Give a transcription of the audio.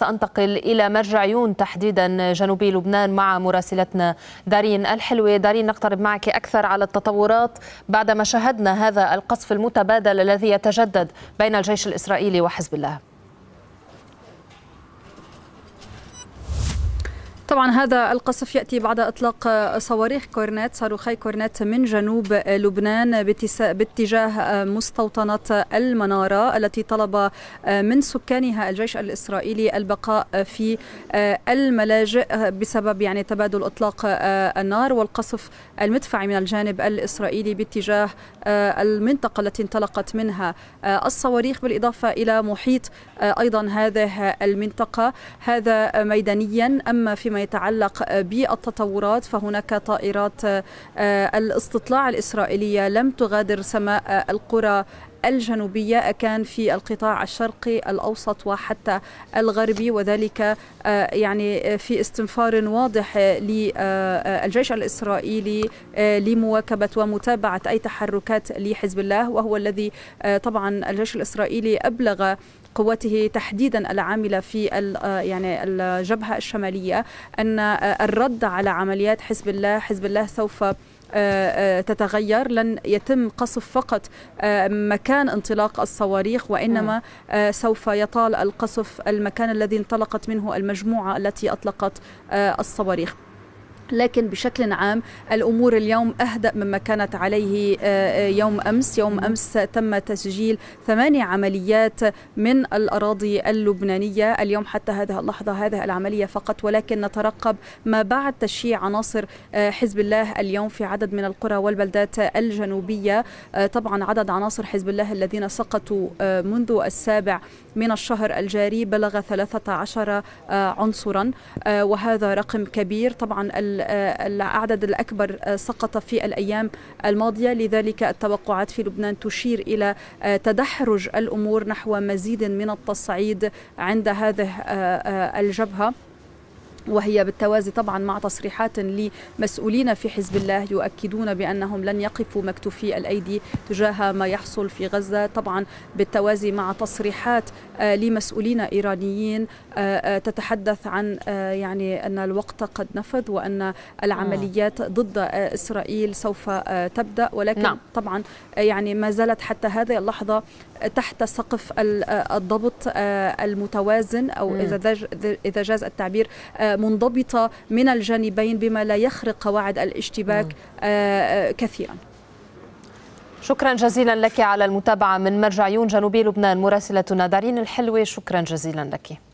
سأنتقل إلى مرج عيون تحديدا جنوبي لبنان مع مراسلتنا دارين الحلوة دارين نقترب معك أكثر على التطورات بعدما شاهدنا هذا القصف المتبادل الذي يتجدد بين الجيش الإسرائيلي وحزب الله طبعا هذا القصف ياتي بعد اطلاق صواريخ كورنات صاروخي كورنات من جنوب لبنان باتجاه مستوطنه المناره التي طلب من سكانها الجيش الاسرائيلي البقاء في الملاجئ بسبب يعني تبادل اطلاق النار والقصف المدفعي من الجانب الاسرائيلي باتجاه المنطقه التي انطلقت منها الصواريخ بالاضافه الى محيط ايضا هذه المنطقه هذا ميدانيا اما فيما يتعلق بالتطورات فهناك طائرات آه، الاستطلاع الإسرائيلية لم تغادر سماء آه، القرى الجنوبية كان في القطاع الشرقي الأوسط وحتى الغربي وذلك آه، يعني في استنفار واضح للجيش الإسرائيلي لمواكبة ومتابعة أي تحركات لحزب الله وهو الذي طبعا الجيش الإسرائيلي أبلغ قواته تحديدا العامله في آه، يعني الجبهه الشماليه ان آه، الرد على عمليات حزب الله حزب الله سوف آه، تتغير لن يتم قصف فقط مكان انطلاق الصواريخ وإنما سوف يطال القصف المكان الذي انطلقت منه المجموعة التي أطلقت الصواريخ لكن بشكل عام الأمور اليوم أهدأ مما كانت عليه آه، آه، يوم أمس يوم أمس تم تسجيل ثماني عمليات من الأراضي اللبنانية اليوم حتى هذه اللحظة هذه العملية فقط ولكن نترقب ما بعد تشييع عناصر آه، حزب الله اليوم في عدد من القرى والبلدات الجنوبية طبعا عدد عناصر حزب الله الذين سقطوا منذ السابع من الشهر الجاري بلغ 13 عنصرا وهذا رقم كبير طبعا آه، العدد الأكبر آه، سقط في الأيام الماضية لذلك التوقعات في لبنان تشير إلى آه، تدحرج الأمور نحو مزيد من التصعيد عند هذه الجبهة وهي بالتوازي طبعا مع تصريحات لمسؤولين في حزب الله يؤكدون بانهم لن يقفوا مكتوفي الايدي تجاه ما يحصل في غزه طبعا بالتوازي مع تصريحات آه، لمسؤولين ايرانيين آه، آه، تتحدث عن يعني ان الوقت قد نفذ وان العمليات ضد اسرائيل سوف تبدا ولكن نعم. طبعا يعني ما زالت حتى هذه اللحظه تحت سقف الضبط المتوازن او اذا اذا جاز التعبير منضبطة من الجانبين بما لا يخرق قواعد الاشتباك آه، آه، كثيرا شكرا جزيلا لك على المتابعة من مرجع عيون جنوبي لبنان مراسلتنا دارين الحلوي شكرا جزيلا لك